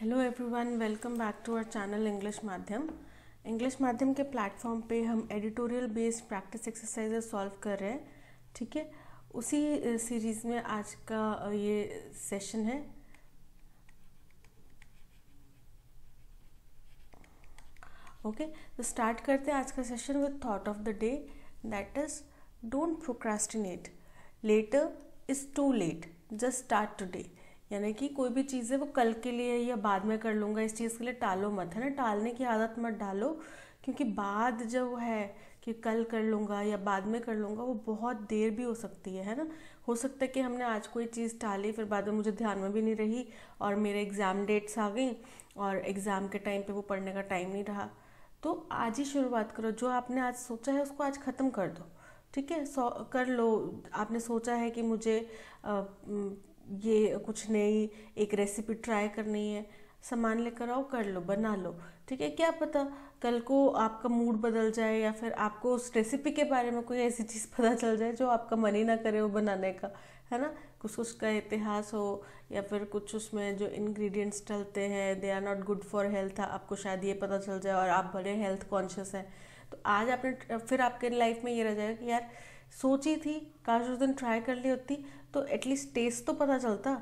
Hello everyone welcome back to our channel English माध्यम English माध्यम के प्लेटफॉर्म पे हम editorial based practice exercises solve कर रहे हैं ठीक है उसी सीरीज़ में आज का ये सेशन है ओके तो स्टार्ट करते हैं आज का session with thought of the day that is don't procrastinate later is too late just start today यानी कि कोई भी चीज़ है वो कल के लिए या बाद में कर लूँगा इस चीज़ के लिए टालो मत है ना टालने की आदत मत डालो क्योंकि बाद जो है कि कल कर लूँगा या बाद में कर लूँगा वो बहुत देर भी हो सकती है है ना हो सकता है कि हमने आज कोई चीज़ टाली फिर बाद में मुझे ध्यान में भी नहीं रही और मेरे एग्ज़ाम डेट्स आ गई और एग्ज़ाम के टाइम पे वो पढ़ने का टाइम नहीं रहा तो आज ही शुरुआत करो जो आपने आज सोचा है उसको आज ख़त्म कर दो ठीक है सो कर लो आपने सोचा है कि मुझे आ, ये कुछ नई एक रेसिपी ट्राई करनी है सामान लेकर आओ कर लो बना लो ठीक है क्या पता कल को आपका मूड बदल जाए या फिर आपको उस रेसिपी के बारे में कोई ऐसी चीज़ पता चल जाए जो आपका मन ही ना करे वो बनाने का है ना कुछ उसका इतिहास हो या फिर कुछ उसमें जो इंग्रेडिएंट्स डलते हैं they are not good for health आपको शायद ये पता चल जाए और आप बड़े हेल्थ कॉन्शियस हैं तो आज आपने फिर आपके लाइफ में ये रह जाएगा कि यार सोची थी काश उस दिन ट्राई कर ली होती तो एटलीस्ट टेस्ट तो पता चलता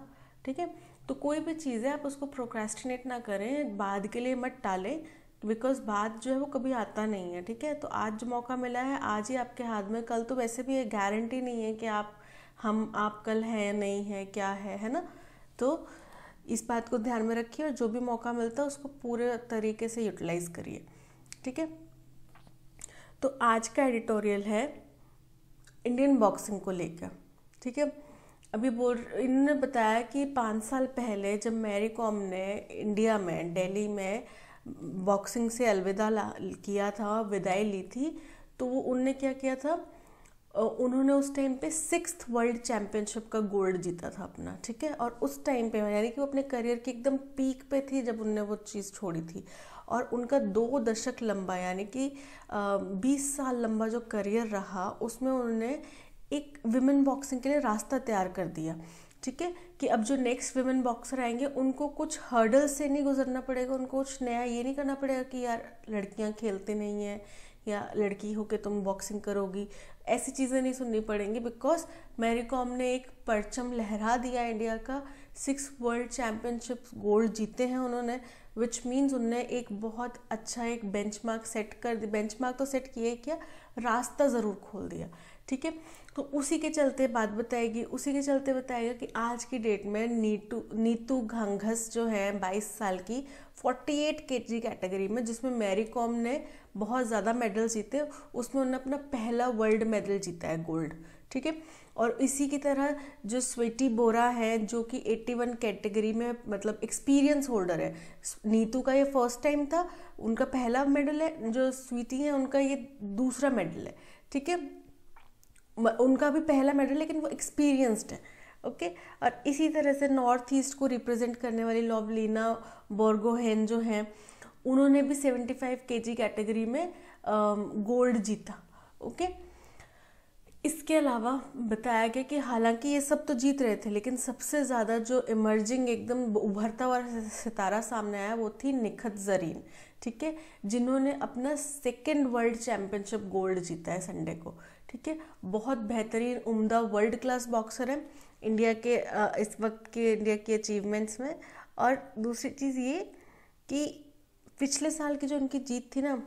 ठीक है तो कोई भी चीज़ है आप उसको प्रोक्रेस्टिनेट ना करें बाद के लिए मत टालें बिकॉज बाद जो है वो कभी आता नहीं है ठीक है तो आज जो मौका मिला है आज ही आपके हाथ में कल तो वैसे भी ये गारंटी नहीं है कि आप हम आप कल हैं या नहीं है क्या है है ना तो इस बात को ध्यान में रखिए और जो भी मौका मिलता है उसको पूरे तरीके से यूटिलाइज करिए ठीक है तो आज का एडिटोरियल है इंडियन बॉक्सिंग को लेकर ठीक है अभी बोल इन्होंने बताया कि पाँच साल पहले जब मैरी कॉम ने इंडिया में दिल्ली में बॉक्सिंग से अलविदा किया था विदाई ली थी तो वो उनने क्या किया था उन्होंने उस टाइम पे सिक्स वर्ल्ड चैम्पियनशिप का गोल्ड जीता था अपना ठीक है और उस टाइम पे यानी कि वो अपने करियर की एकदम पीक पे थी जब उनने वो चीज़ छोड़ी थी और उनका दो दशक लंबा यानी कि बीस साल लंबा जो करियर रहा उसमें उन्होंने एक विमेन बॉक्सिंग के लिए रास्ता तैयार कर दिया ठीक है कि अब जो नेक्स्ट विमेन बॉक्सर आएंगे उनको कुछ हर्डल से नहीं गुजरना पड़ेगा उनको कुछ नया ये नहीं करना पड़ेगा कि यार लड़कियां खेलते नहीं हैं या लड़की हो के तुम बॉक्सिंग करोगी ऐसी चीज़ें नहीं सुननी पड़ेंगी बिकॉज मेरी कॉम ने एक परचम लहरा दिया इंडिया का सिक्स वर्ल्ड चैम्पियनशिप गोल्ड जीते हैं उन्होंने विच मीन्स उनने एक बहुत अच्छा एक बेंच सेट कर दिया बेंच तो सेट किया क्या रास्ता ज़रूर खोल दिया ठीक है तो उसी के चलते बात बताएगी उसी के चलते बताएगा कि आज की डेट में नीटू नीतू घंघस जो है 22 साल की 48 जी कैटेगरी में जिसमें मैरी कॉम ने बहुत ज़्यादा मेडल जीते उसमें उन्होंने अपना पहला वर्ल्ड मेडल जीता है गोल्ड ठीक है और इसी की तरह जो स्वीटी बोरा है जो कि 81 कैटेगरी में मतलब एक्सपीरियंस होल्डर है नीतू का ये फर्स्ट टाइम था उनका पहला मेडल है जो स्वीटी है उनका ये दूसरा मेडल है ठीक है उनका भी पहला मेडल लेकिन वो एक्सपीरियंस्ड है ओके okay? और इसी तरह से नॉर्थ ईस्ट को रिप्रेजेंट करने वाली लॉबलीना बोर्गोहेन जो हैं उन्होंने भी 75 केजी कैटेगरी में गोल्ड जीता ओके okay? इसके अलावा बताया गया कि हालांकि ये सब तो जीत रहे थे लेकिन सबसे ज़्यादा जो इमर्जिंग एकदम उभरता हुआ सितारा सामने आया वो थी निखत जरीन ठीक है जिन्होंने अपना सेकेंड वर्ल्ड चैम्पियनशिप गोल्ड जीता है संडे को ठीक है बहुत बेहतरीन उम्दा वर्ल्ड क्लास बॉक्सर हैं इंडिया के इस वक्त के इंडिया के अचीवमेंट्स में और दूसरी चीज़ ये कि पिछले साल की जो उनकी जीत थी ना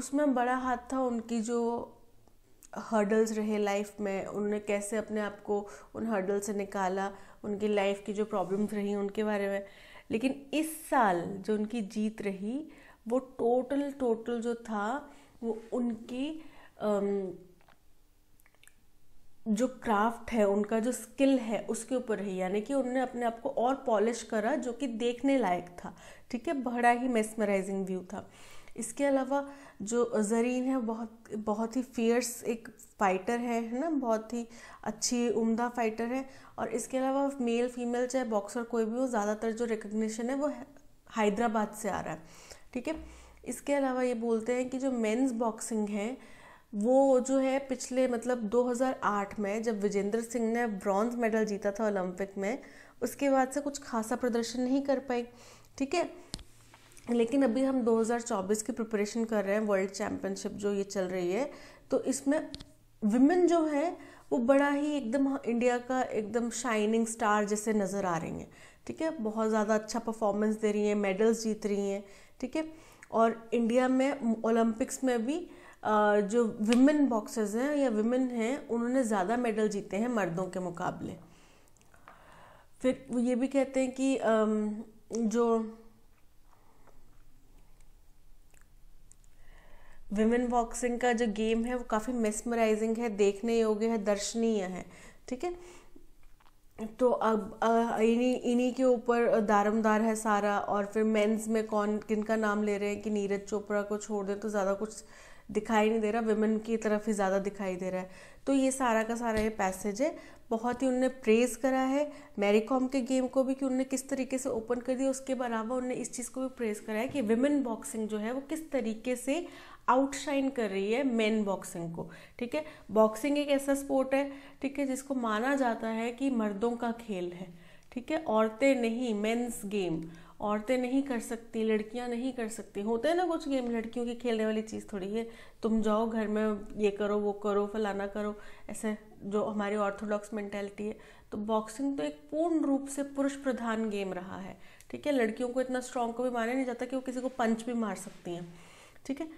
उसमें बड़ा हाथ था उनकी जो हर्डल्स रहे लाइफ में उन्होंने कैसे अपने आप को उन हर्डल से निकाला उनकी लाइफ की जो प्रॉब्लम्स रही उनके बारे में लेकिन इस साल जो उनकी जीत रही वो टोटल टोटल जो था वो उनकी जो क्राफ्ट है उनका जो स्किल है उसके ऊपर रही यानी कि उन्होंने अपने आप को और पॉलिश करा जो कि देखने लायक था ठीक है बड़ा ही मेस्मराइजिंग व्यू था इसके अलावा जो जरीन है बहुत बहुत ही फियर्स एक फाइटर है है ना बहुत ही अच्छी उम्दा फाइटर है और इसके अलावा मेल फीमेल चाहे बॉक्सर कोई भी हो ज़्यादातर जो रिकग्निशन है वो हैदराबाद से आ रहा है ठीक है इसके अलावा ये बोलते हैं कि जो मेंस बॉक्सिंग है वो जो है पिछले मतलब 2008 में जब विजेंद्र सिंह ने ब्रॉन्ज मेडल जीता था ओलंपिक में उसके बाद से कुछ खासा प्रदर्शन नहीं कर पाई ठीक है लेकिन अभी हम 2024 की प्रिपरेशन कर रहे हैं वर्ल्ड चैम्पियनशिप जो ये चल रही है तो इसमें विमेन जो है वो बड़ा ही एकदम इंडिया का एकदम शाइनिंग स्टार जैसे नज़र आ रही हैं ठीक है बहुत ज़्यादा अच्छा परफॉर्मेंस दे रही हैं मेडल्स जीत रही हैं ठीक है और इंडिया में ओलंपिक्स में भी जो विमेन बॉक्सर्स हैं या विमेन हैं उन्होंने ज़्यादा मेडल जीते हैं मर्दों के मुकाबले फिर ये भी कहते हैं कि जो विमेन बॉक्सिंग का जो गेम है वो काफ़ी मेस्मराइजिंग है देखने योग्य है दर्शनीय है ठीक है तो अब इन्हीं इन्हीं के ऊपर दारमदार है सारा और फिर मेंस में कौन किन का नाम ले रहे हैं कि नीरज चोपड़ा को छोड़ दें तो ज़्यादा कुछ दिखाई नहीं दे रहा वेमेन की तरफ ही ज़्यादा दिखाई दे रहा है तो ये सारा का सारा ये पैसेज है बहुत ही उनने प्रेज़ करा है मैरी कॉम के गेम को भी कि उनने किस तरीके से ओपन कर दिया उसके अलावा उनने इस चीज़ को भी प्रेज़ करा है कि विमेन बॉक्सिंग जो है वो किस तरीके से आउटशाइन कर रही है मेन बॉक्सिंग को ठीक है बॉक्सिंग एक ऐसा स्पोर्ट है ठीक है जिसको माना जाता है कि मर्दों का खेल है ठीक है औरतें नहीं मेन्स गेम औरतें नहीं कर सकती लड़कियां नहीं कर सकती होते हैं ना कुछ गेम लड़कियों की खेलने वाली चीज़ थोड़ी है तुम जाओ घर में ये करो वो करो फलाना करो ऐसे जो हमारी ऑर्थोडॉक्स मैंटेलिटी है तो बॉक्सिंग तो एक पूर्ण रूप से पुरुष प्रधान गेम रहा है ठीक है लड़कियों को इतना स्ट्रांग भी माना नहीं जाता कि वो किसी को पंच भी मार सकती हैं ठीक है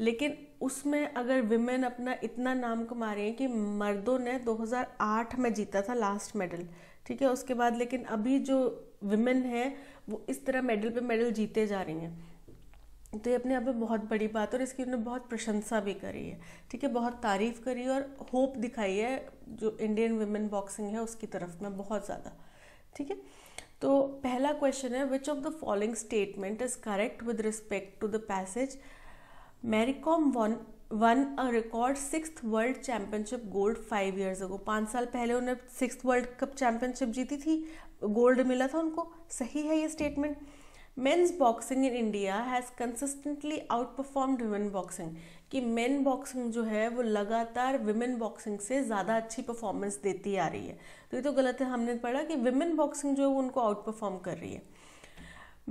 लेकिन उसमें अगर विमेन अपना इतना नाम कमा रही हैं कि मर्दों ने 2008 में जीता था लास्ट मेडल ठीक है उसके बाद लेकिन अभी जो विमेन हैं वो इस तरह मेडल पे मेडल जीते जा रही हैं तो ये अपने आप में बहुत बड़ी बात और इसकी उन्होंने बहुत प्रशंसा भी करी है ठीक है बहुत तारीफ़ करी और होप दिखाई है जो इंडियन वुमेन बॉक्सिंग है उसकी तरफ में बहुत ज़्यादा ठीक है तो पहला क्वेश्चन है which of the following statement is correct with respect to the passage Kom one one a record six world championship gold five years ago पाँच साल पहले उन्हें सिक्स वर्ल्ड कप चैंपियनशिप जीती थी गोल्ड मिला था उनको सही है ये statement men's boxing in India has consistently outperformed women boxing कि मेन बॉक्सिंग जो है वो लगातार वुमेन बॉक्सिंग से ज़्यादा अच्छी परफॉर्मेंस देती आ रही है तो ये तो गलत है हमने पढ़ा कि वुमेन बॉक्सिंग जो है वो उनको आउट परफॉर्म कर रही है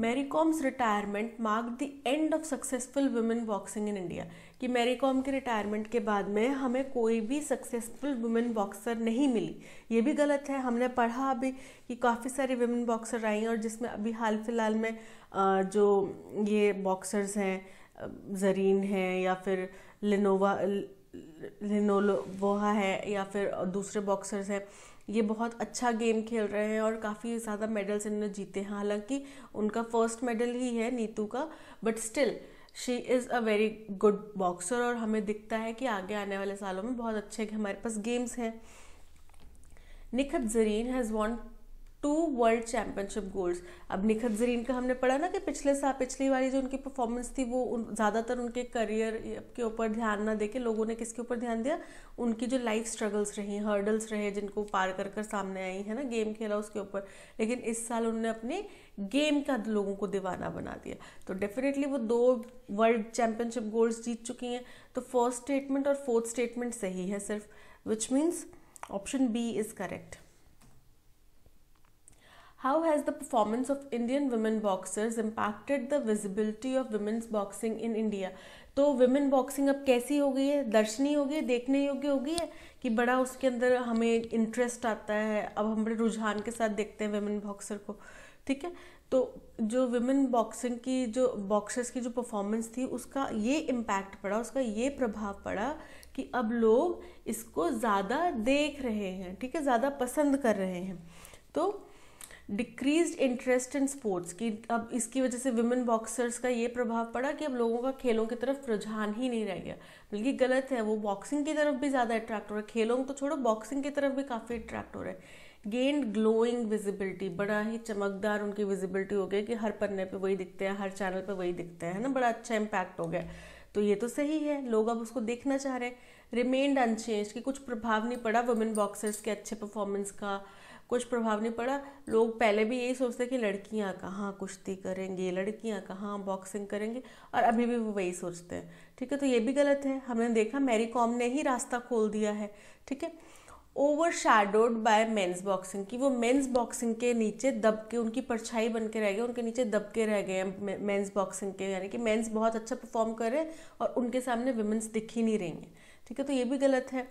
Mary Kom's retirement mark the end of successful women boxing in India कि मेरी कॉम के रिटायरमेंट के बाद में हमें कोई भी सक्सेसफुल वुमेन बॉक्सर नहीं मिली ये भी गलत है हमने पढ़ा अभी कि काफ़ी सारी वुमेन बॉक्सर आई हैं और जिसमें अभी हाल फिलहाल में जो ये बॉक्सर्स हैं जरीन हैं या फिर लिनोवा लिनोलोवा है या फिर दूसरे बॉक्सर्स हैं ये बहुत अच्छा गेम खेल रहे हैं और काफ़ी ज़्यादा मेडल्स इन्होंने जीते हैं हालांकि उनका फर्स्ट मेडल ही है नीतू का but still she is a very good boxer और हमें दिखता है कि आगे आने वाले सालों में बहुत अच्छे हमारे पास गेम्स हैं Nikhat Zareen has won two world championship golds अब निखत जरीन का हमने पढ़ा ना कि पिछले साल पिछली वाली जो उनकी परफॉर्मेंस थी वो उन, ज़्यादातर उनके करियर के ऊपर ध्यान ना देके लोगों ने किसके ऊपर ध्यान दिया उनकी जो लाइफ स्ट्रगल्स रही हर्डल्स रहे जिनको पार कर कर सामने आई है ना गेम खेला उसके ऊपर लेकिन इस साल उन्होंने अपने गेम का लोगों को दीवाना बना दिया तो डेफिनेटली वो दो वर्ल्ड चैम्पियनशिप गोल्ड्स जीत चुकी हैं तो फर्स्ट स्टेटमेंट और फोर्थ स्टेटमेंट सही है सिर्फ which means option B is correct How has the performance of Indian women boxers impacted the visibility of women's boxing in India? तो वुमेन बॉक्सिंग अब कैसी हो गई है दर्शनीय हो गई देखने योग्य हो गई है कि बड़ा उसके अंदर हमें इंटरेस्ट आता है अब हम बड़े रुझान के साथ देखते हैं वुमेन बॉक्सर को ठीक है तो जो वुमेन बॉक्सिंग की जो बॉक्सर्स की जो परफॉर्मेंस थी उसका ये इम्पैक्ट पड़ा उसका ये प्रभाव पड़ा कि अब लोग इसको ज़्यादा देख रहे हैं ठीक है ज़्यादा पसंद कर रहे हैं तो डिक्रीज इंटरेस्ट इन स्पोर्ट्स की अब इसकी वजह से वुमेन बॉक्सर्स का ये प्रभाव पड़ा कि अब लोगों का खेलों की तरफ रुझान ही नहीं रह गया बल्कि गलत है वो बॉक्सिंग की तरफ भी ज़्यादा अट्रैक्ट हो रहा है खेलों को तो छोड़ो बॉक्सिंग की तरफ भी काफ़ी अट्रैक्ट हो रहा है गेंड ग्लोइंग विजिबिलिटी बड़ा ही चमकदार उनकी विजिबिलिटी हो गई कि हर पन्ने पे वही दिखते हैं हर चैनल पे वही दिखते हैं ना बड़ा अच्छा इम्पैक्ट हो गया तो ये तो सही है लोग अब उसको देखना चाह रहे हैं रिमेंड अनचेंज कि कुछ प्रभाव नहीं पड़ा वुमेन बॉक्सर्स के अच्छे परफॉर्मेंस का कुछ प्रभाव नहीं पड़ा लोग पहले भी यही सोचते कि लड़कियां कहाँ कुश्ती करेंगे लड़कियां कहाँ बॉक्सिंग करेंगे और अभी भी वो वही सोचते हैं ठीक है तो ये भी गलत है हमने देखा मैरी कॉम ने ही रास्ता खोल दिया है ठीक है overshadowed by men's boxing की वो मेन्स बॉक्सिंग के नीचे दब के उनकी परछाई बन के रह गए उनके नीचे दब के रह गए हैं मेन्स बॉक्सिंग के यानी कि मेन्स बहुत अच्छा परफॉर्म कर रहे हैं और उनके सामने वुमेंस दिख ही नहीं रही हैं ठीक है तो ये भी गलत है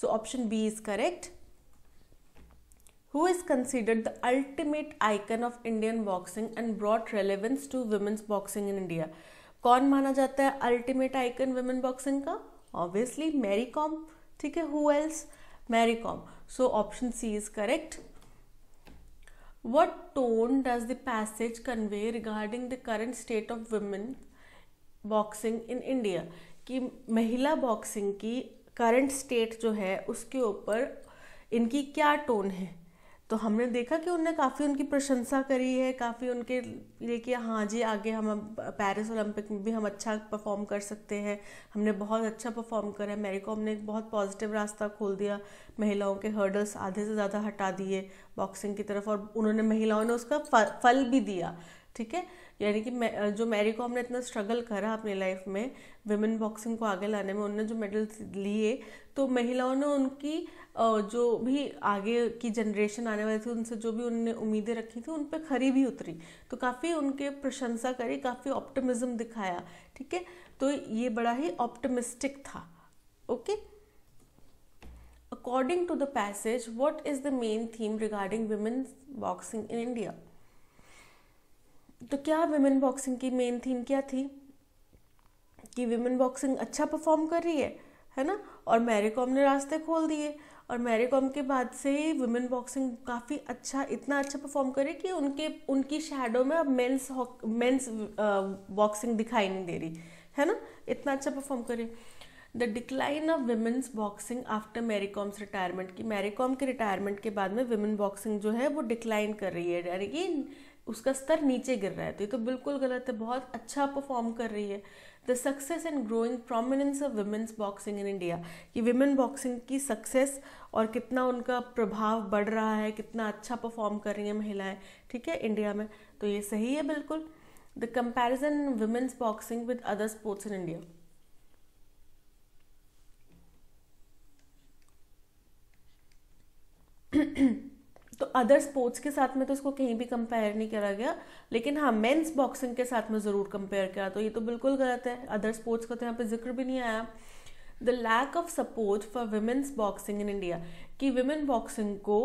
so option B is correct who is considered the ultimate icon of Indian boxing and broad relevance to women's boxing in India? कौन माना जाता है अल्टीमेट आइकन वुमेन बॉक्सिंग का ऑब्वियसली मैरी कॉम ठीक है who else Mary Kom so option C is correct what tone does the passage convey regarding the current state of women boxing in India कि महिला boxing की करंट स्टेट जो है उसके ऊपर इनकी क्या टोन है तो हमने देखा कि उनने काफ़ी उनकी प्रशंसा करी है काफ़ी उनके लिए कि हाँ जी आगे हम पेरिस ओलंपिक में भी हम अच्छा परफॉर्म कर सकते हैं हमने बहुत अच्छा परफॉर्म करा है मेरी कॉम ने एक बहुत पॉजिटिव रास्ता खोल दिया महिलाओं के हर्डल्स आधे से ज़्यादा हटा दिए बॉक्सिंग की तरफ और उन्होंने महिलाओं ने उसका फल भी दिया ठीक है यानी कि मैं जो मैरी कॉम ने इतना स्ट्रगल करा अपनी लाइफ में विमेन बॉक्सिंग को आगे लाने में उनने जो मेडल्स लिए तो महिलाओं ने उनकी जो भी आगे की जनरेशन आने वाली थी उनसे जो भी उनने उम्मीदें रखी थी उन पर खरी भी उतरी तो काफ़ी उनके प्रशंसा करी काफ़ी ऑप्टिमिज्म दिखाया ठीक है तो ये बड़ा ही ऑप्टिमिस्टिक था okay according to the passage what is the main theme regarding regarding boxing in India तो क्या विमेन बॉक्सिंग की मेन थीम क्या थी कि विमेन बॉक्सिंग अच्छा परफॉर्म कर रही है है ना और मैरीकॉम ने रास्ते खोल दिए और मैरीकॉम के बाद से ही वुमेन बॉक्सिंग काफ़ी अच्छा इतना अच्छा परफॉर्म करे कि उनके उनकी शेडो में अब मेंस मेंस बॉक्सिंग दिखाई नहीं दे रही है ना इतना अच्छा परफॉर्म करे the decline of women's boxing after Mary Kom's retirement की मैरीकॉम के रिटायरमेंट के बाद में वुमेन बॉक्सिंग जो है वो डिक्लाइन कर रही है यानी कि उसका स्तर नीचे गिर रहा है तो ये तो बिल्कुल गलत है बहुत अच्छा परफॉर्म कर रही है the success and growing prominence of women's boxing in India कि वुमेन बॉक्सिंग की सक्सेस और कितना उनका प्रभाव बढ़ रहा है कितना अच्छा परफॉर्म कर रही है महिलाएं ठीक है इंडिया में तो ये सही है बिल्कुल the comparison women's boxing with other sports in India other sports के साथ में तो इसको कहीं भी कंपेयर नहीं करा गया लेकिन हाँ मेंस बॉक्सिंग के साथ में ज़रूर कंपेयर किया तो ये तो बिल्कुल गलत है अदर स्पोर्ट्स का तो यहाँ पे जिक्र भी नहीं आया the lack of support for women's boxing in India कि वेमेन बॉक्सिंग को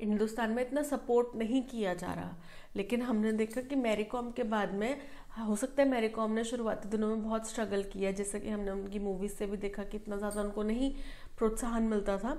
हिंदुस्तान में इतना सपोर्ट नहीं किया जा रहा लेकिन हमने देखा कि मेरी कॉम के बाद में हाँ, हो सकता है मेरी कॉम ने शुरुआती दिनों में बहुत स्ट्रगल किया जैसे कि हमने उनकी मूवीज़ से भी देखा कि इतना ज़्यादा उनको नहीं प्रोत्साहन मिलता था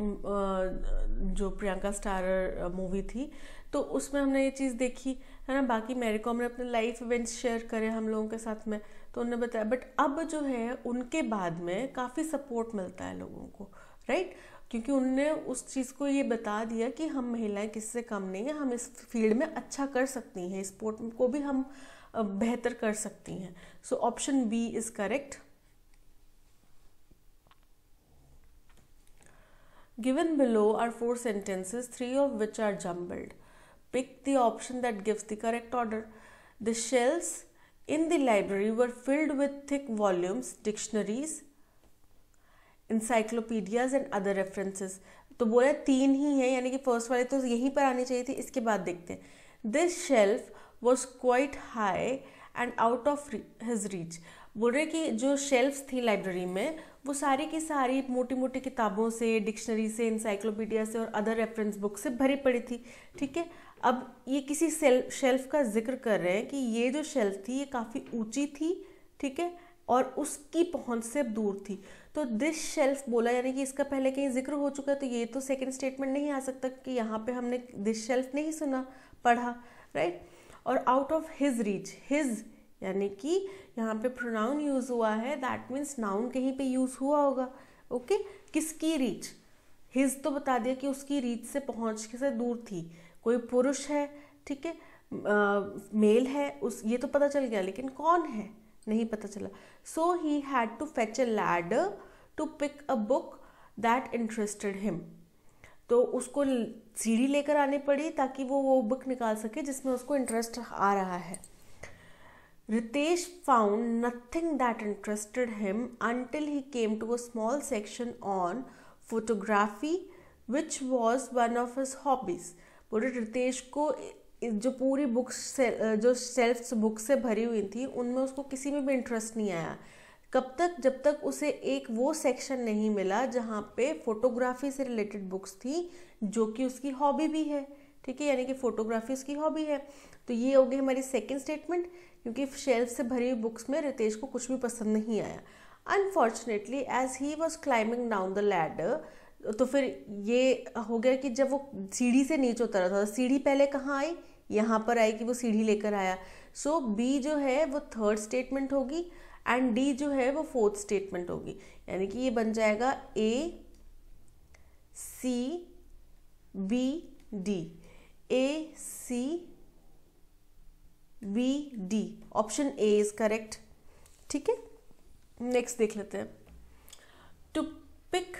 जो प्रियंका स्टारर मूवी थी तो उसमें हमने ये चीज़ देखी है ना बाकी मेरे कॉम ने अपने लाइफ इवेंट्स शेयर करे हम लोगों के साथ में तो उन्होंने बताया बट अब जो है उनके बाद में काफ़ी सपोर्ट मिलता है लोगों को राइट क्योंकि उनने उस चीज़ को ये बता दिया कि हम महिलाएं किससे कम नहीं हैं हम इस फील्ड में अच्छा कर सकती हैं स्पोर्ट को भी हम बेहतर कर सकती हैं so option B is correct Given below are four sentences, three of which are jumbled. Pick the option that gives the correct order. The shelves in the library were filled with thick volumes, dictionaries, encyclopedias and other references. तो बोला तीन ही है यानी कि first वाले तो यहीं पर आनी चाहिए थी इसके बाद देखते हैं this shelf was quite high and out of his reach बोल रहे कि जो शेल्फ्स थी लाइब्रेरी में वो सारी की सारी मोटी मोटी किताबों से डिक्शनरी से इंसाइक्लोपीडिया से और अदर रेफरेंस बुक से भरी पड़ी थी ठीक है अब ये किसी शेल्फ का जिक्र कर रहे हैं कि ये जो शेल्फ थी ये काफ़ी ऊंची थी ठीक है और उसकी पहुंच से दूर थी तो दिस शेल्फ बोला यानी कि इसका पहले कहीं जिक्र हो चुका है तो ये तो सेकेंड स्टेटमेंट नहीं आ सकता कि यहाँ पे हमने दिस शेल्फ नहीं सुना पढ़ा राइट और out of his reach his यानी कि यहाँ पे प्रोनाउन यूज़ हुआ है दैट मीन्स नाउन कहीं पे यूज़ हुआ होगा ओके okay? किसकी रीच हिज तो बता दिया कि उसकी रीच से पहुँच के से दूर थी कोई पुरुष है ठीक है मेल है उस ये तो पता चल गया लेकिन कौन है नहीं पता चला so he had to fetch a ladder to pick a book that interested him तो उसको सीढ़ी लेकर आनी पड़ी ताकि वो वो बुक निकाल सके जिसमें उसको इंटरेस्ट आ रहा है Ritesh found nothing that interested him until he came to a small section on photography which was one of his hobbies पूरे रितेश को जो पूरी बुक्स से, जो सेल्फ बुक से भरी हुई थी उनमें उसको किसी में भी इंटरेस्ट नहीं आया कब तक जब तक उसे एक वो सेक्शन नहीं मिला जहाँ पे फोटोग्राफी से रिलेटेड बुक्स थी जो कि उसकी हॉबी भी है ठीक है यानी कि फोटोग्राफी उसकी हॉबी है तो ये हो गई हमारी सेकेंड स्टेटमेंट क्योंकि शेल्फ से भरी हुई बुक्स में रितेश को कुछ भी पसंद नहीं आया unfortunately as he was climbing down the ladder तो फिर ये हो गया कि जब वो सीढ़ी से नीचे उतरा था सीढ़ी पहले कहाँ आई यहाँ पर आई कि वो सीढ़ी लेकर आया सो so, बी जो है वो थर्ड स्टेटमेंट होगी एंड डी जो है वो फोर्थ स्टेटमेंट होगी यानी कि ये बन जाएगा A C B D A C V D option A is correct ठीक है नेक्स्ट देख लेते हैं to pick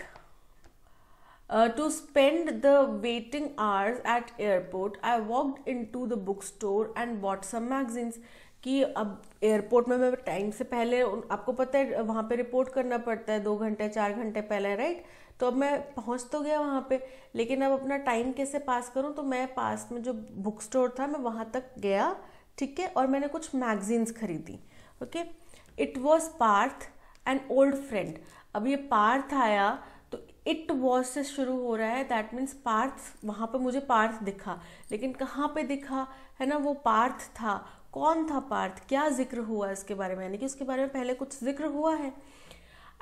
to spend the waiting hours at airport I walked into the book store and bought some magazines कि अब airport में मैं time से पहले आपको पता है वहाँ पे रिपोर्ट करना पड़ता है दो घंटे चार घंटे पहले राइट तो अब मैं पहुँच तो गया वहाँ पे लेकिन अब अपना टाइम कैसे पास करूँ तो मैं पास में जो बुक स्टोर था मैं वहाँ तक गया ठीक है और मैंने कुछ मैगजीन्स खरीदी okay it was Parth and old friend अब ये पार्थ आया तो इट वॉज से शुरू हो रहा है दैट मीन्स पार्थ वहाँ पे मुझे पार्थ दिखा लेकिन कहाँ पे दिखा है ना वो पार्थ था कौन था पार्थ क्या जिक्र हुआ इसके बारे में यानी कि उसके बारे में पहले कुछ जिक्र हुआ है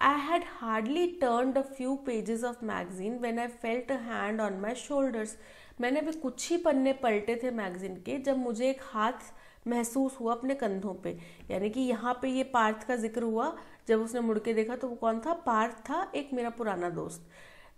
I had hardly turn a few pages of magazine when I felt hand on my shoulders मैंने अभी कुछ ही पन्ने पलटे थे मैगजीन के जब मुझे एक हाथ महसूस हुआ अपने कंधों पे यानी कि यहाँ पे ये पार्थ का जिक्र हुआ जब उसने मुड़ के देखा तो वो कौन था पार्थ था एक मेरा पुराना दोस्त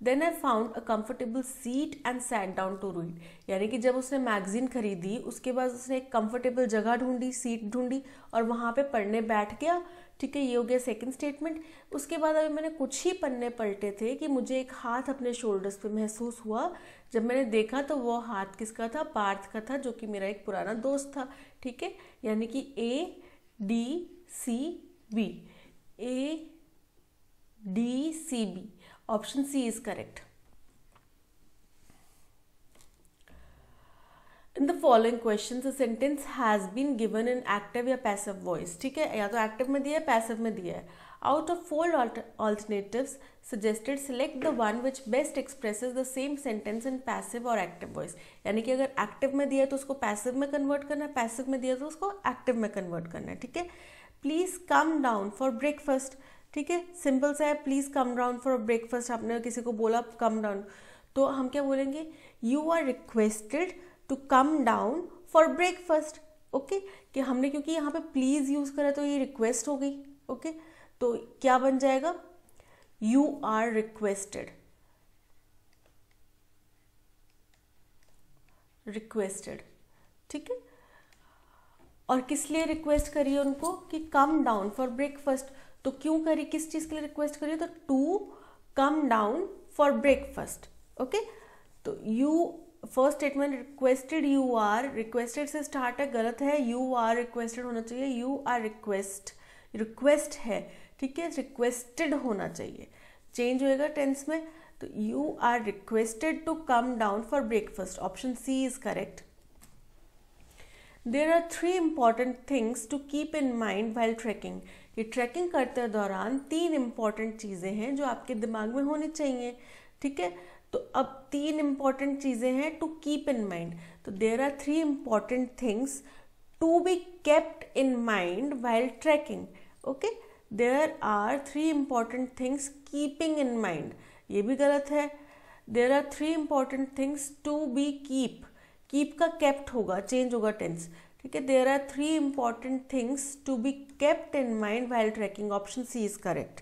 then I found a comfortable seat and sat down to read यानी कि जब उसने मैगजीन खरीदी उसके बाद उसने एक कम्फर्टेबल जगह ढूंढी सीट ढूंढी और वहाँ पे पढ़ने बैठ गया ठीक है ये हो गया सेकंड स्टेटमेंट उसके बाद अभी मैंने कुछ ही पन्ने पलटे थे कि मुझे एक हाथ अपने शोल्डर्स पे महसूस हुआ जब मैंने देखा तो वो हाथ किसका था पार्थ का था जो कि मेरा एक पुराना दोस्त था ठीक है यानी कि A D C B A D C B option C is correct in the following question sentence has been given in active या पैसिव वॉइस ठीक है या तो एक्टिव में दिया है पैसिव में दिया है out of four alternative suggested select the one which best express the same sentence in passive और एक्टिव वॉइस यानी कि अगर एक्टिव में दिया है तो उसको पैसिव में कन्वर्ट करना है पैसिव में दिया तो उसको एक्टिव में कन्वर्ट करना है ठीक है please come down for breakfast ठीक है सिंपल सा है please come down for breakfast आपने किसी को बोला कम डाउन तो हम क्या बोलेंगे you are requested to come down for breakfast okay कि हमने क्योंकि यहाँ पे प्लीज़ यूज़ करा तो ये रिक्वेस्ट हो गई ओके okay? तो क्या बन जाएगा यू आर रिक्वेस्टेड रिक्वेस्टेड ठीक है और किस लिए रिक्वेस्ट करिए उनको कि कम डाउन फॉर ब्रेकफास्ट तो क्यों करिए किस चीज़ के लिए रिक्वेस्ट करिए तो to come down for breakfast okay तो you first statement requested you are requested से स्टार्ट है गलत है यू आर रिक्वेस्टेड होना चाहिए यू आर रिक्वेस्ट रिक्वेस्ट है ठीक है रिक्वेस्टेड होना चाहिए चेंज होएगा टेंस में तो you are requested to come down for breakfast option C is correct there are three important things to keep in mind while trekking कि ट्रैकिंग करते दौरान तीन इंपॉर्टेंट चीज़ें हैं जो आपके दिमाग में होनी चाहिए ठीक है तो अब तीन इंपॉर्टेंट चीज़ें हैं टू कीप इन माइंड तो there are three important things to be kept in mind while trekking okay there are three important things keeping in mind ये भी गलत है there are three important things to be keep keep का kept होगा change होगा tense ठीक है there are three important things to be kept in mind while trekking option C is correct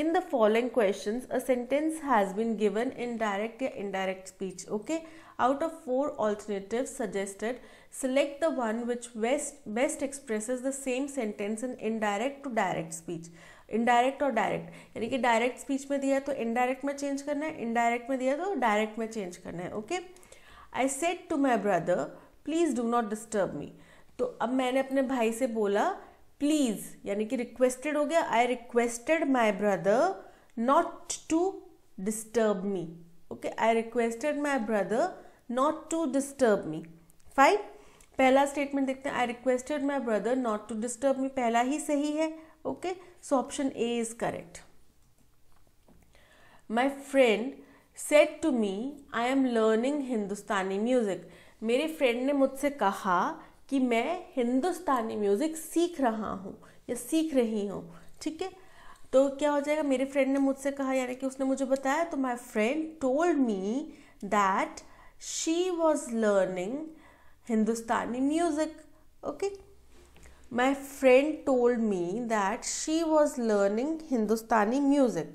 in the following question a sentence has been given in direct या indirect speech okay out of four alternative suggested select the one which best best express the same sentence in indirect to direct speech indirect और direct यानी कि direct speech में दिया तो indirect में change करना है इनडायरेक्ट में दिया तो डायरेक्ट में चेंज करना है okay I said to my brother please do not disturb me तो अब मैंने अपने भाई से बोला प्लीज यानी कि रिक्वेस्टेड हो गया I requested my brother not to disturb me okay I requested my brother not to disturb me fine पहला स्टेटमेंट देखते हैं I requested my brother not to disturb me पहला ही सही है okay so option A is correct my friend said to me I am learning Hindustani music मेरे friend ने मुझसे कहा कि मैं हिंदुस्तानी म्यूज़िक सीख रहा हूँ या सीख रही हूँ ठीक है तो क्या हो जाएगा मेरे फ्रेंड ने मुझसे कहा यानी कि उसने मुझे बताया तो my friend told me that she was learning Hindustani music okay my friend told me that she was learning Hindustani music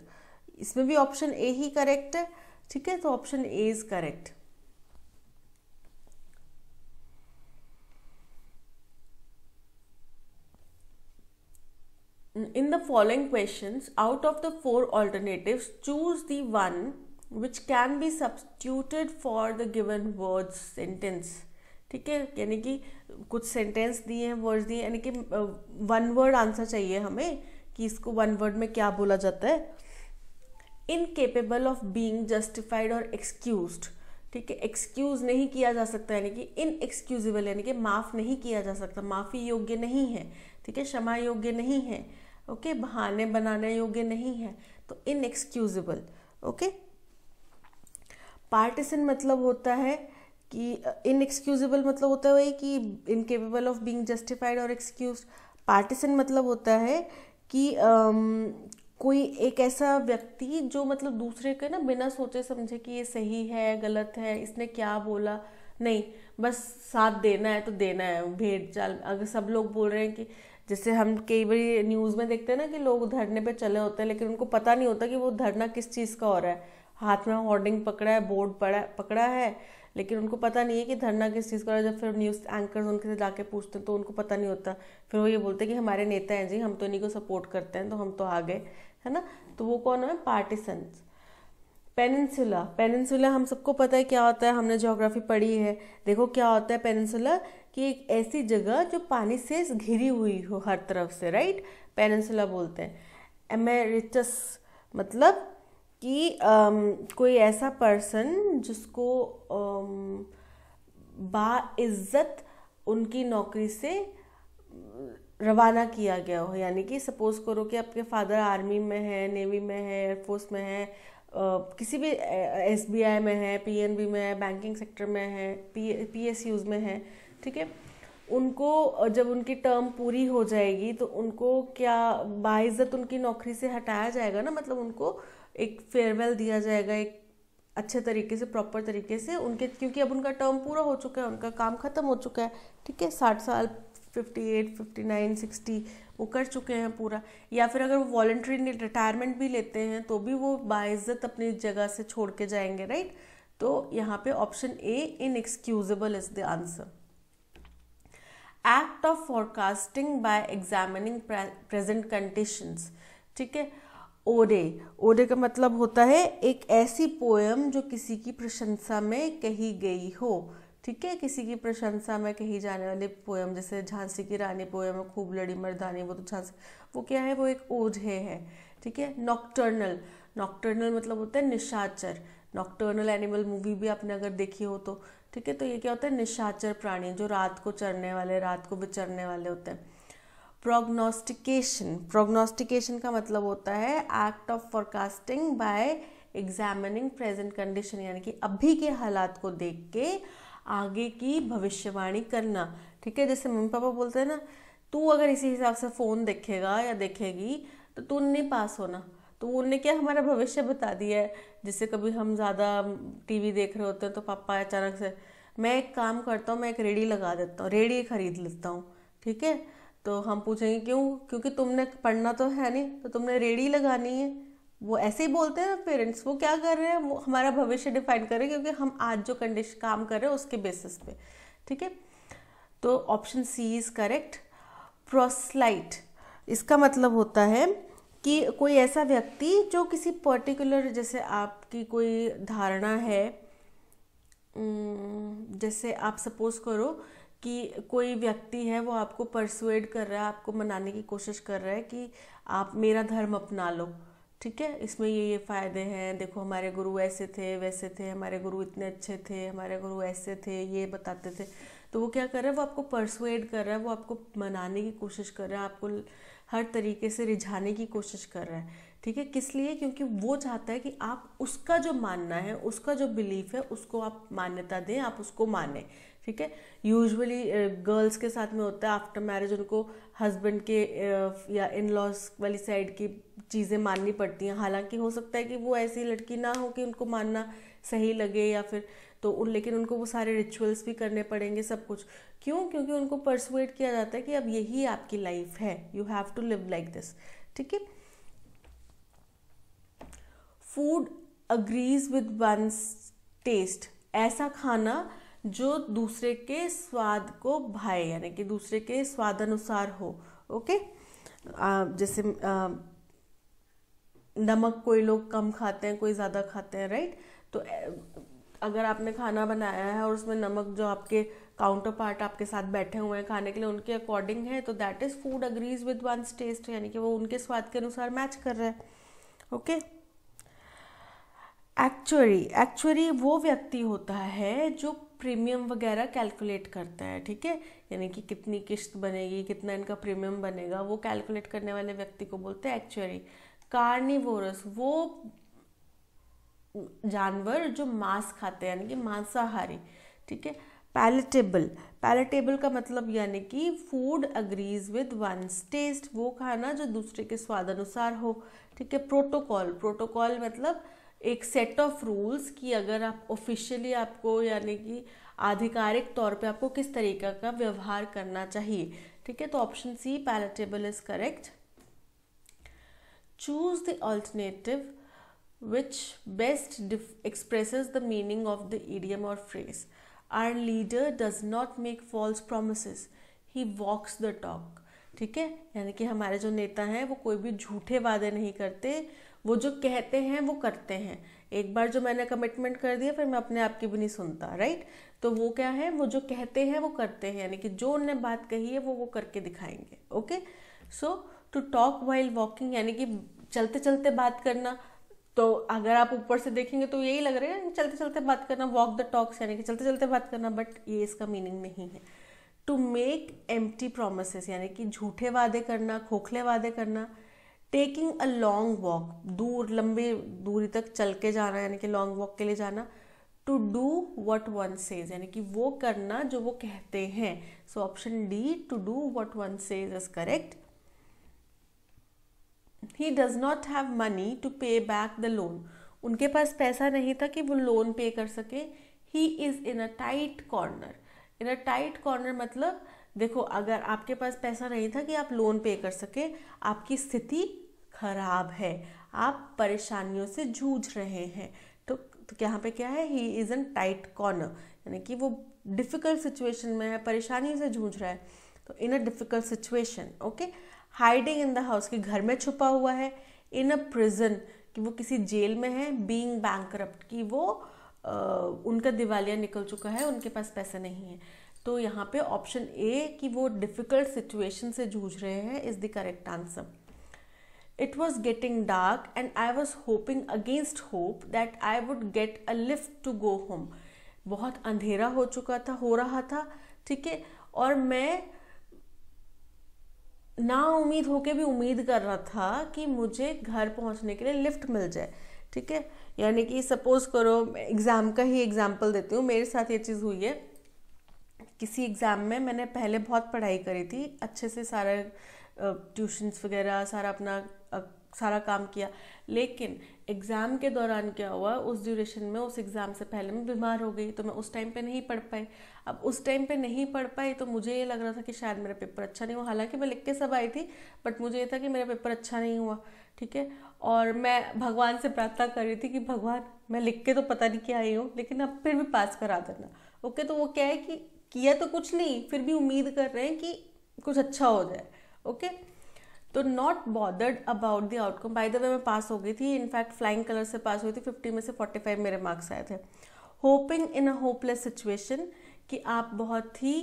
इसमें भी ऑप्शन ए ही करेक्ट है ठीक है तो option A is correct in the following questions, out of the four alternatives, choose the one which can be substituted for the given words sentence. ठीक है यानी कि कुछ सेंटेंस दिए हैं वर्ड्स दिए यानी कि वन वर्ड आंसर चाहिए हमें कि इसको वन वर्ड में क्या बोला जाता है इनकेपेबल ऑफ बीइंग जस्टिफाइड और एक्सक्यूज ठीक है एक्सक्यूज नहीं किया जा सकता यानी कि इन एक्सक्यूजिबल यानी कि माफ़ नहीं किया जा सकता माफ़ी योग्य नहीं है ठीक है क्षमा योग्य नहीं है ओके okay? बहाने बनाने योग्य नहीं है तो इनएक्सक्यूजेबल ओके पार्टिसन मतलब होता है कि इनएक्सक्यूजेबल मतलब होता है कि इनकेपेबल ऑफ बीइंग जस्टिफाइड और एक्सक्यूज पार्टिसन मतलब होता है कि um, कोई एक ऐसा व्यक्ति जो मतलब दूसरे के ना बिना सोचे समझे कि ये सही है गलत है इसने क्या बोला नहीं बस साथ देना है तो देना है भेड़ चाल अगर सब लोग बोल रहे हैं कि जैसे हम कई बार न्यूज़ में देखते हैं ना कि लोग धरने पे चले होते हैं लेकिन उनको पता नहीं होता कि वो धरना किस चीज़ का हो रहा है हाथ में होर्डिंग पकड़ा है बोर्ड पड़ा पकड़ा है लेकिन उनको पता नहीं है कि धरना किस चीज़ का हो रहा है जब फिर न्यूज़ एंकर उनके से जाके पूछते हैं तो उनको पता नहीं होता फिर वो ये बोलते हैं कि हमारे नेता हैं जी हम तो इन्हीं को सपोर्ट करते हैं तो हम तो आ गए है ना तो वो कौन है पार्टिसन पेनिनसुला पेनिनसुला हम सबको पता है क्या होता है हमने जोग्राफी पढ़ी है देखो क्या होता है पेनिनसुला कि एक ऐसी जगह जो पानी से घिरी हुई हो हर तरफ से राइट पेनसुला बोलते हैं एमेरिटस मतलब कि um, कोई ऐसा पर्सन जिसको um, बा इज्जत उनकी नौकरी से रवाना किया गया हो यानी कि सपोज़ करो कि आपके फादर आर्मी में है नेवी में है एयरफोर्स में है किसी भी एस बी आई में है पी एन बी में है बैंकिंग सेक्टर में है पी पी एस यूज़ में है ठीक है उनको जब उनकी टर्म पूरी हो जाएगी तो उनको क्या बाइज्जत उनकी नौकरी से हटाया जाएगा ना मतलब उनको एक फेयरवेल दिया जाएगा एक अच्छे तरीके से प्रॉपर तरीके से उनके क्योंकि अब उनका टर्म पूरा हो चुका है उनका काम ख़त्म हो चुका है ठीक है साठ साल fifty eight fifty nine sixty वो कर चुके हैं पूरा या फिर अगर वो वॉल्ट्री रिटायरमेंट भी लेते हैं तो भी वो बाइज्जत अपनी जगह से छोड़ के जाएंगे राइट तो यहाँ पे option A inexcusable is the answer of forecasting by examining present conditions ठीक है ओरे ओरे का मतलब होता है एक ऐसी पोएम जो किसी की प्रशंसा में कही गई हो ठीक है किसी की प्रशंसा में कही जाने वाली पोएम जैसे झांसी की रानी पोएम खूब लड़ी मर्दानी वो तो झांसी वो क्या है वो एक ओझे है ठीक है नॉक्टर्नल नॉक्टर्नल मतलब होता है निशाचर नॉक्टर्नल एनिमल मूवी भी आपने अगर देखी हो तो ठीक है तो ये क्या होता है निशाचर प्राणी जो रात को चरने वाले रात को विचरने वाले होते हैं प्रोग्नोस्टिकेशन प्रोग्नोस्टिकेशन का मतलब होता है act of forecasting by examining present condition यानी कि अभी के हालात को देख के आगे की भविष्यवाणी करना ठीक है जैसे मम्मी पापा बोलते हैं ना तू अगर इसी हिसाब से फ़ोन देखेगा या देखेगी तो तू नहीं पास होना तो उनने क्या हमारा भविष्य बता दिया है जैसे कभी हम ज़्यादा टीवी देख रहे होते हैं तो पापा अचानक से मैं एक काम करता हूँ मैं एक रेडी लगा देता हूँ रेडी खरीद लेता हूँ ठीक है तो हम पूछेंगे क्यों क्योंकि तुमने पढ़ना तो है नहीं तो तुमने रेडी लगानी है वो ऐसे ही बोलते हैं ना पेरेंट्स वो क्या कर रहे हैं वो हमारा भविष्य डिफाइन कर रहे हैं क्योंकि हम आज जो कंडीशन काम कर रहे हैं उसके बेसिस पे ठीक है तो option C is correct proselyte इसका मतलब होता है कि कोई ऐसा व्यक्ति जो किसी पर्टिकुलर जैसे आपकी कोई धारणा है जैसे आप सपोज करो कि कोई व्यक्ति है वो आपको परसुएड कर रहा है आपको मनाने की कोशिश कर रहा है कि आप मेरा धर्म अपना लो ठीक है इसमें ये ये फ़ायदे हैं देखो हमारे गुरु ऐसे थे वैसे थे हमारे गुरु इतने अच्छे थे हमारे गुरु ऐसे थे ये बताते थे तो वो क्या कर रहा है वो आपको परसुएड कर रहा है वो आपको मनाने की कोशिश कर रहा है आपको हर तरीके से रिझाने की कोशिश कर रहा है ठीक है किस लिए क्योंकि वो चाहता है कि आप उसका जो मानना है उसका जो बिलीफ है उसको आप मान्यता दें आप उसको माने ठीक है यूजुअली गर्ल्स के साथ में होता है आफ्टर मैरिज उनको हस्बैंड के या इन लॉज वाली साइड की चीज़ें माननी पड़ती हैं हालांकि हो सकता है कि वो ऐसी लड़की ना हो कि उनको मानना सही लगे या फिर तो उन लेकिन उनको वो सारे रिचुअल्स भी करने पड़ेंगे सब कुछ क्यों क्योंकि उनको परसुएट किया जाता है कि अब यही आपकी लाइफ है you have to live like this ठीक है food agrees with one taste ऐसा खाना जो दूसरे के स्वाद को भाए यानी कि दूसरे के स्वाद अनुसार हो ओके आ, जैसे आ, नमक कोई लोग कम खाते हैं कोई ज़्यादा खाते हैं राइट तो अगर आपने खाना बनाया है और उसमें नमक जो आपके काउंटर पार्ट आपके साथ बैठे हुए हैं खाने के लिए उनके अकॉर्डिंग है तो that is food agrees with one's taste यानी कि वो उनके स्वाद के अनुसार मैच कर रहा है ओके एक्चुअली एक्चुअली वो व्यक्ति होता है जो प्रीमियम वगैरह कैलकुलेट करता है ठीक है यानी कि कितनी किश्त बनेगी कितना इनका प्रीमियम बनेगा वो कैलकुलेट करने वाले व्यक्ति को बोलते हैं एक्चुअली कार्निवोरस वो जानवर जो मांस खाते हैं यानी कि मांसाहारी ठीक है पैलेटेबल पैलेटेबल का मतलब यानी कि food agrees with one taste वो खाना जो दूसरे के स्वाद अनुसार हो ठीक है प्रोटोकॉल प्रोटोकॉल मतलब एक सेट ऑफ रूल्स कि अगर आप ऑफिशियली आपको यानी कि आधिकारिक तौर पे आपको किस तरीका का व्यवहार करना चाहिए ठीक है तो option C palatable is correct choose the alternative which best expresses the meaning of the idiom और phrase our leader does not make false promise he walks the talk ठीक है यानी कि हमारे जो नेता हैं वो कोई भी झूठे वादे नहीं करते वो जो कहते हैं वो करते हैं एक बार जो मैंने कमिटमेंट कर दिया फिर मैं अपने आप की भी नहीं सुनता राइट तो वो क्या है वो जो कहते हैं वो करते हैं यानी कि जो उनने बात कही है वो वो करके दिखाएंगे okay so to talk while walking यानी कि चलते चलते बात करना तो अगर आप ऊपर से देखेंगे तो यही लग रहा है चलते चलते बात करना वॉक द टॉक्स यानी कि चलते चलते बात करना बट ये इसका मीनिंग नहीं है टू मेक टी प्रोमिस यानी कि झूठे वादे करना खोखले वादे करना टेकिंग अ लॉन्ग वॉक दूर लंबी दूरी तक चल के जाना यानी कि लॉन्ग वॉक के लिए जाना to do what one says यानी कि वो करना जो वो कहते हैं so option D to do what one says is correct he does not have money to pay back the loan उनके पास पैसा नहीं था कि वो लोन पे कर सके he is in a tight corner in a tight corner मतलब देखो अगर आपके पास पैसा नहीं था कि आप लोन पे कर सके आपकी स्थिति खराब है आप परेशानियों से जूझ रहे हैं तो, तो यहाँ पे क्या है he is in tight corner यानी कि वो डिफ़िकल्ट सिचुएशन में है परेशानी से जूझ रहा है तो in a difficult situation okay hiding in the house कि घर में छुपा हुआ है इन अ प्रिजन कि वो किसी जेल में है बींग बैंक कि वो आ, उनका दिवालिया निकल चुका है उनके पास पैसे नहीं है तो यहाँ पे ऑप्शन ए कि वो डिफ़िकल्ट सिचुएशन से जूझ रहे हैं is the correct answer it was getting dark and I was hoping against hope that I would get a lift to go home बहुत अंधेरा हो चुका था हो रहा था ठीक है और मैं ना उम्मीद होके भी उम्मीद कर रहा था कि मुझे घर पहुंचने के लिए लिफ्ट मिल जाए ठीक है यानी कि सपोज करो एग्ज़ाम का ही एग्जाम्पल देती हूँ मेरे साथ ये चीज़ हुई है किसी एग्ज़ाम में मैंने पहले बहुत पढ़ाई करी थी अच्छे से सारा ट्यूशन्स वगैरह सारा अपना सारा काम किया लेकिन एग्ज़ाम के दौरान क्या हुआ उस ड्यूरेशन में उस एग्ज़ाम से पहले मैं बीमार हो गई तो मैं उस टाइम पे नहीं पढ़ पाई अब उस टाइम पे नहीं पढ़ पाई तो मुझे ये लग रहा था कि शायद मेरा पेपर अच्छा नहीं हुआ हालांकि मैं लिख के सब आई थी बट मुझे ये था कि मेरा पेपर अच्छा नहीं हुआ ठीक है और मैं भगवान से प्रार्थना कर रही थी कि भगवान मैं लिख के तो पता नहीं क्या आई हूँ लेकिन अब फिर भी पास करा देना ओके तो वो क्या है कि किया तो कुछ नहीं फिर भी उम्मीद कर रहे हैं कि कुछ अच्छा हो जाए ओके तो not bothered about the outcome by the way मैं पास हो गई थी इनफैक्ट फ्लाइंग कलर से पास हुई थी फिफ्टी में से फोर्टी फाइव मेरे मार्क्स आए थे hoping in a hopeless situation कि आप बहुत ही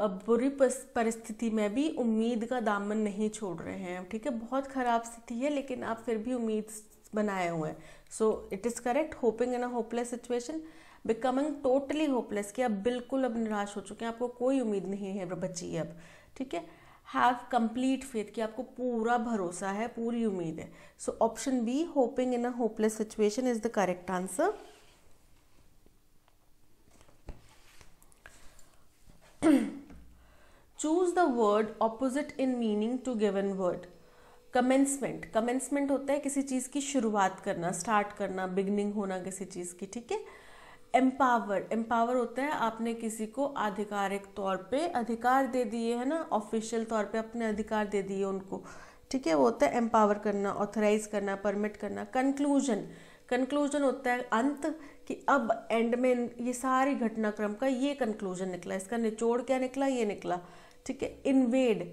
बुरी परिस्थिति में भी उम्मीद का दामन नहीं छोड़ रहे हैं ठीक है बहुत ख़राब स्थिति है लेकिन आप फिर भी उम्मीद बनाए हुए हैं so it is correct hoping in a hopeless situation becoming totally hopeless कि आप बिल्कुल अब निराश हो चुके हैं आपको कोई उम्मीद नहीं है बची अब ठीक है हैव कंप्लीट फेथ कि आपको पूरा भरोसा है पूरी उम्मीद है so option B hoping in a hopeless situation is the correct answer choose the word opposite in meaning to given word commencement commencement होता है किसी चीज़ की शुरुआत करना स्टार्ट करना बिगनिंग होना किसी चीज़ की ठीक है एम्पावर एम्पावर होता है आपने किसी को आधिकारिक तौर पे अधिकार दे दिए है ना ऑफिशियल तौर पे अपने अधिकार दे दिए उनको ठीक है वो होता है एम्पावर करना ऑथराइज करना परमिट करना कंक्लूजन कंक्लूजन होता है अंत कि अब एंड में ये सारी घटनाक्रम का ये कंक्लूजन निकला इसका निचोड़ क्या निकला ये निकला ठीक है इन्वेड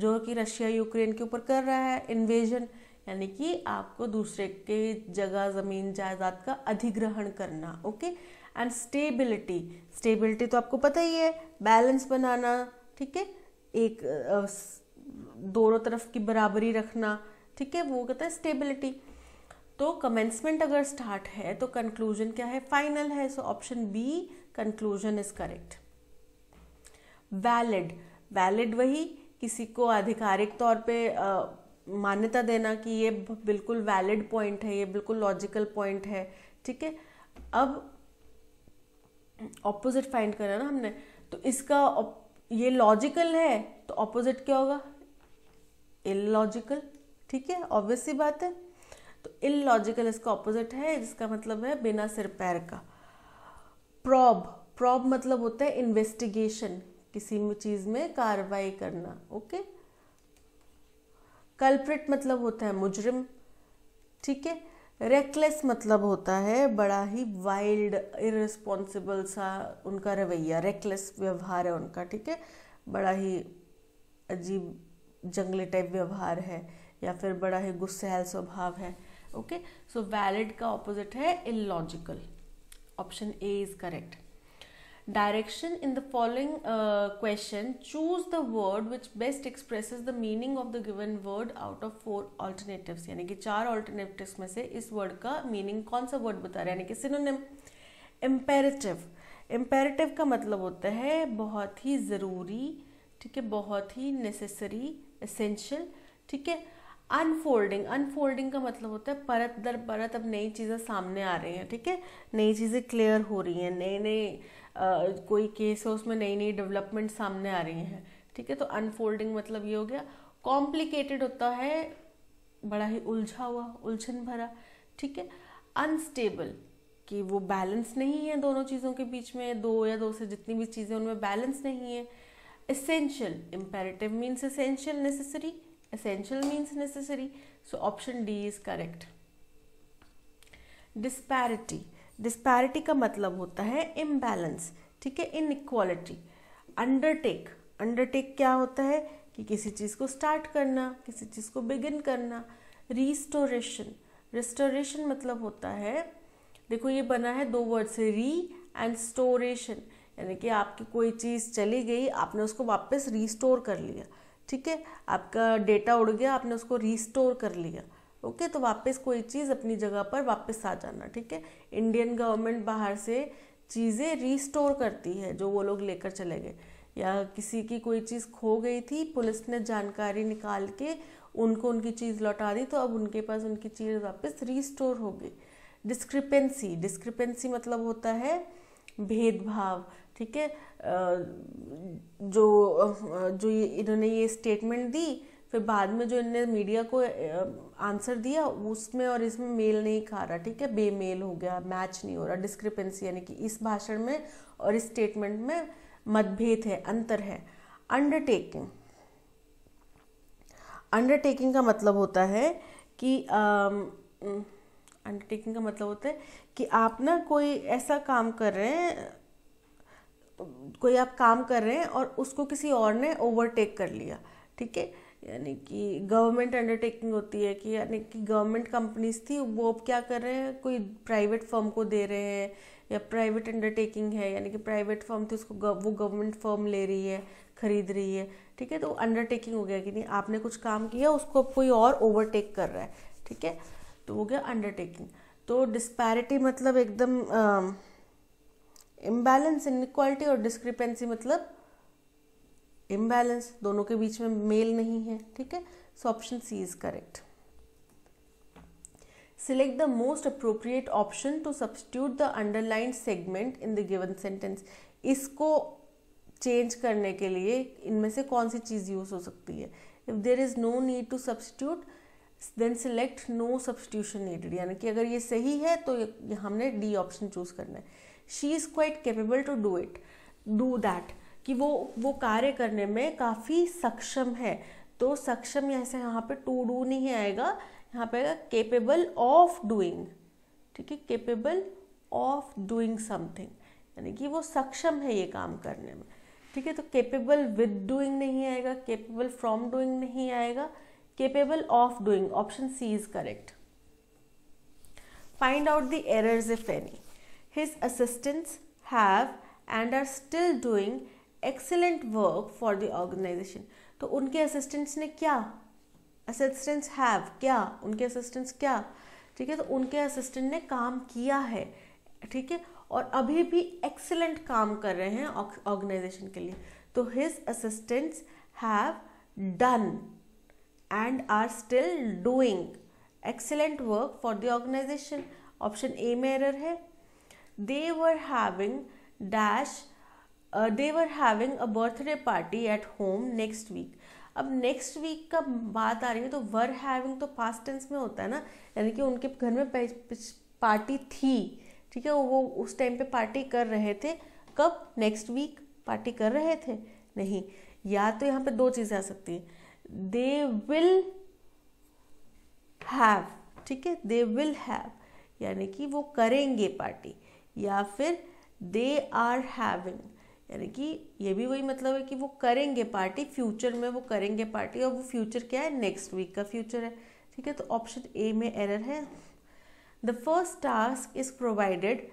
जो कि रशिया यूक्रेन के ऊपर कर रहा है इन्वेजन यानी कि आपको दूसरे के जगह ज़मीन जायदाद का अधिग्रहण करना ओके एंड स्टेबिलिटी स्टेबिलिटी तो आपको पता ही है बैलेंस बनाना ठीक है एक दोनों तरफ की बराबरी रखना ठीक है वो कहता है स्टेबिलिटी तो कमेंसमेंट अगर स्टार्ट है तो कंक्लूजन क्या है फाइनल है so option B conclusion is correct valid valid वही किसी को आधिकारिक तौर पे मान्यता देना कि ये बिल्कुल वैलिड पॉइंट है ये बिल्कुल लॉजिकल पॉइंट है ठीक है अब ऑपोजिट फाइंड करा ना हमने तो इसका ये लॉजिकल है तो ऑपोजिट क्या होगा इलॉजिकल ठीक है ऑब्वियस सी बात है तो इलॉजिकल इसका ऑपोजिट है जिसका मतलब है बिना सिर पैर का प्रॉब प्रॉब मतलब होता है इन्वेस्टिगेशन किसी चीज़ में कार्रवाई करना ओके okay? कल्प्रिट मतलब होता है मुजरिम ठीक है रेकलेस मतलब होता है बड़ा ही वाइल्ड इरेस्पॉन्सिबल सा उनका रवैया रेकलेस व्यवहार है उनका ठीक है बड़ा ही अजीब जंगली टाइप व्यवहार है या फिर बड़ा ही गुस्सेल स्वभाव है ओके सो वैलिड का ऑपोजिट है illogical option A is correct direction in the following uh, question choose the word which best expresses the meaning of the given word out of four alternatives यानी कि चार alternatives में से इस word का meaning कौन सा word बता रहा है यानी कि synonym imperative imperative का मतलब होता है बहुत ही ज़रूरी ठीक है बहुत ही necessary essential ठीक है अनफोल्डिंग अनफोल्डिंग का मतलब होता है परत दर परत अब नई चीज़ें सामने आ रही हैं ठीक है नई चीज़ें क्लियर हो रही हैं नए नए कोई केस है उसमें नई नई डेवलपमेंट सामने आ रही हैं ठीक है तो अनफोल्डिंग मतलब ये हो गया कॉम्प्लिकेटेड होता है बड़ा ही उलझा हुआ उलझन भरा ठीक है अनस्टेबल कि वो बैलेंस नहीं है दोनों चीज़ों के बीच में दो या दो से जितनी भी चीज़ें उनमें बैलेंस नहीं है essential imperative means essential necessary essential means necessary so option D is correct disparity disparity का मतलब होता है इम्बैलेंस ठीक है इन इक्वालिटी अंडरटेक अंडरटेक क्या होता है कि किसी चीज़ को स्टार्ट करना किसी चीज़ को बिगिन करना रिस्टोरेशन रिस्टोरेशन मतलब होता है देखो ये बना है दो वर्ड से री एंड स्टोरेशन यानी कि आपकी कोई चीज़ चली गई आपने उसको वापस रिस्टोर कर लिया ठीक है आपका डेटा उड़ गया आपने उसको रिस्टोर कर लिया ओके तो वापस कोई चीज़ अपनी जगह पर वापस आ जाना ठीक है इंडियन गवर्नमेंट बाहर से चीज़ें रिस्टोर करती है जो वो लोग लेकर चले गए या किसी की कोई चीज़ खो गई थी पुलिस ने जानकारी निकाल के उनको उनकी चीज़ लौटा दी तो अब उनके पास उनकी चीज़ वापस रिस्टोर हो गई डिस्क्रिपेंसी डिस्क्रिपेंसी मतलब होता है भेदभाव ठीक है जो जो इन्होंने ये स्टेटमेंट दी फिर बाद में जो इनने मीडिया को आंसर दिया उसमें और इसमें मेल नहीं खा रहा ठीक है बेमेल हो गया मैच नहीं हो रहा डिस्क्रिपेंसी यानी कि इस भाषण में और इस स्टेटमेंट में मतभेद है अंतर है अंडरटेकिंग अंडरटेकिंग का मतलब होता है कि अंडरटेकिंग का मतलब होता है कि आप ना कोई ऐसा काम कर रहे हैं कोई आप काम कर रहे हैं और उसको किसी और ने ओवरटेक कर लिया ठीक है यानी कि गवर्नमेंट अंडरटेकिंग होती है कि यानी कि गवर्नमेंट कंपनीज थी वो अब क्या कर रहे हैं कोई प्राइवेट फर्म को दे रहे हैं या प्राइवेट अंडरटेकिंग है यानी कि प्राइवेट फर्म थी उसको गव, वो गवर्नमेंट फर्म ले रही है खरीद रही है ठीक है तो अंडरटेकिंग हो गया कि नहीं आपने कुछ काम किया उसको अब कोई और ओवरटेक कर रहा है ठीक है तो हो गया अंडरटेकिंग तो डिस्पैरिटी मतलब एकदम इम्बैलेंस इनक्वालिटी और डिस्क्रिपेंसी मतलब इम्बैलेंस दोनों के बीच में मेल नहीं है ठीक है so option C is correct select the most appropriate option to substitute the underline segment in the given sentence इसको चेंज करने के लिए इनमें से कौन सी चीज़ यूज हो सकती है if there is no need to substitute then select no substitution needed यानी कि अगर ये सही है तो हमने डी ऑप्शन चूज करना है she is quite capable to do it do that कि वो वो कार्य करने में काफ़ी सक्षम है तो सक्षम यहाँ से यहाँ पे टू डू नहीं आएगा यहाँ पे आएगा केपेबल ऑफ डूइंग ठीक है केपेबल ऑफ डूइंग समथिंग यानी कि वो सक्षम है ये काम करने में ठीक है तो केपेबल विद डूइंग नहीं आएगा केपेबल फ्रॉम डूइंग नहीं आएगा capable of doing option C is correct find out the errors if any his assistants have and are still doing excellent work for the organisation तो उनके assistants ने क्या assistants have क्या उनके assistants क्या ठीक है तो उनके असिस्टेंट ने काम किया है ठीक है और अभी भी एक्सेलेंट काम कर रहे हैं ऑर्गेनाइजेशन के लिए तो his assistants have done and are still doing excellent work for the organisation option A में एरर है they were having dash they were having a birthday party at home next week अब next week का बात आ रही है तो were having तो पास्ट टेंस में होता है ना यानी कि उनके घर में पार्टी थी ठीक है वो उस टाइम पे पार्टी कर रहे थे कब नेक्स्ट वीक पार्टी कर रहे थे नहीं या तो यहाँ पे दो चीज़ें आ सकती हैं दे विल हैव ठीक है दे विल हैव यानी कि वो करेंगे पार्टी या फिर दे आर हैविंग यानी कि ये भी वही मतलब है कि वो करेंगे पार्टी फ्यूचर में वो करेंगे पार्टी और वो फ्यूचर क्या है नेक्स्ट वीक का फ्यूचर है ठीक है तो ऑप्शन ए में एरर है the first task is provided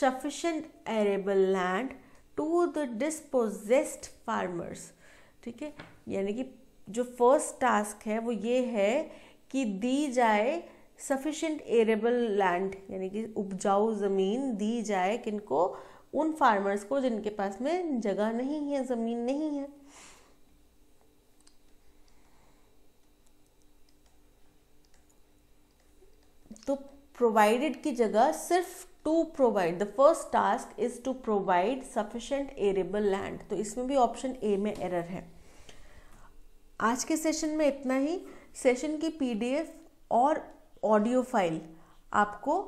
sufficient arable land to the dispossessed farmers ठीक है यानी कि जो फर्स्ट टास्क है वो ये है कि दी जाए सफिशेंट एरेबल लैंड यानी कि उपजाऊ ज़मीन दी जाए किनको उन फार्मर्स को जिनके पास में जगह नहीं है ज़मीन नहीं है तो प्रोवाइडेड की जगह सिर्फ to provide the first task is to provide sufficient arable land तो इसमें भी ऑप्शन ए में एरर है आज के सेशन में इतना ही सेशन की पीडीएफ और ऑडियो फाइल आपको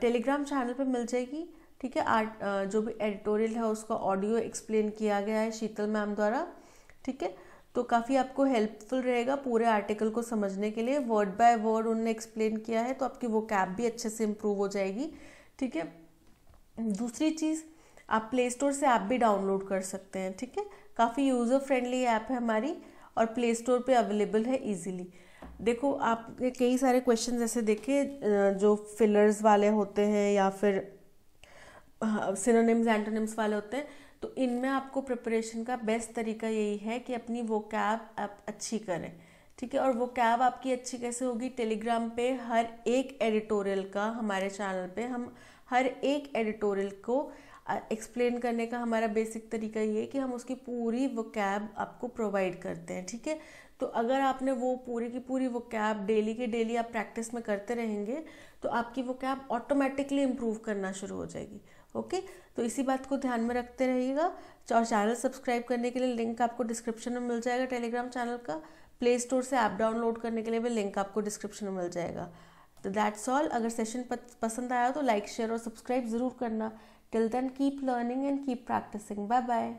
टेलीग्राम चैनल पर मिल जाएगी ठीक है आर्ट जो भी एडिटोरियल है उसका ऑडियो एक्सप्लेन किया गया है शीतल मैम द्वारा ठीक है तो काफ़ी आपको हेल्पफुल रहेगा पूरे आर्टिकल को समझने के लिए वर्ड बाय वर्ड उन्होंने एक्सप्लेन किया है तो आपकी वो कैब भी अच्छे से इम्प्रूव हो जाएगी ठीक है दूसरी चीज़ आप प्ले स्टोर से ऐप भी डाउनलोड कर सकते हैं ठीक है काफ़ी यूज़र फ्रेंडली ऐप है हमारी और प्ले स्टोर पर अवेलेबल है ईज़िली देखो आपने कई सारे क्वेश्चन ऐसे देखे जो फिलर्स वाले होते हैं या फिर सिनोनिम्स हाँ, एंटोनिम्स वाले होते हैं तो इनमें आपको प्रिपरेशन का बेस्ट तरीका यही है कि अपनी वो कैब आप अच्छी करें ठीक है और वो कैब आपकी अच्छी कैसे होगी टेलीग्राम पे हर एक एडिटोरियल का हमारे चैनल पे हम हर एक एडिटोरियल को एक्सप्लेन करने का हमारा बेसिक तरीका ये है कि हम उसकी पूरी वो कैब आपको प्रोवाइड करते हैं ठीक है तो अगर आपने वो पूरी की पूरी वो कैब डेली के डेली आप प्रैक्टिस में करते रहेंगे तो आपकी वो कैब ऑटोमेटिकली इम्प्रूव करना शुरू हो जाएगी ओके तो इसी बात को ध्यान में रखते रहिएगा और चैनल सब्सक्राइब करने के लिए लिंक आपको डिस्क्रिप्शन में मिल जाएगा टेलीग्राम चैनल का प्ले स्टोर से ऐप डाउनलोड करने के लिए भी लिंक आपको डिस्क्रिप्शन में मिल जाएगा तो दैट्स ऑल अगर सेशन पसंद आया तो लाइक शेयर और सब्सक्राइब ज़रूर करना till then keep learning and keep practicing bye bye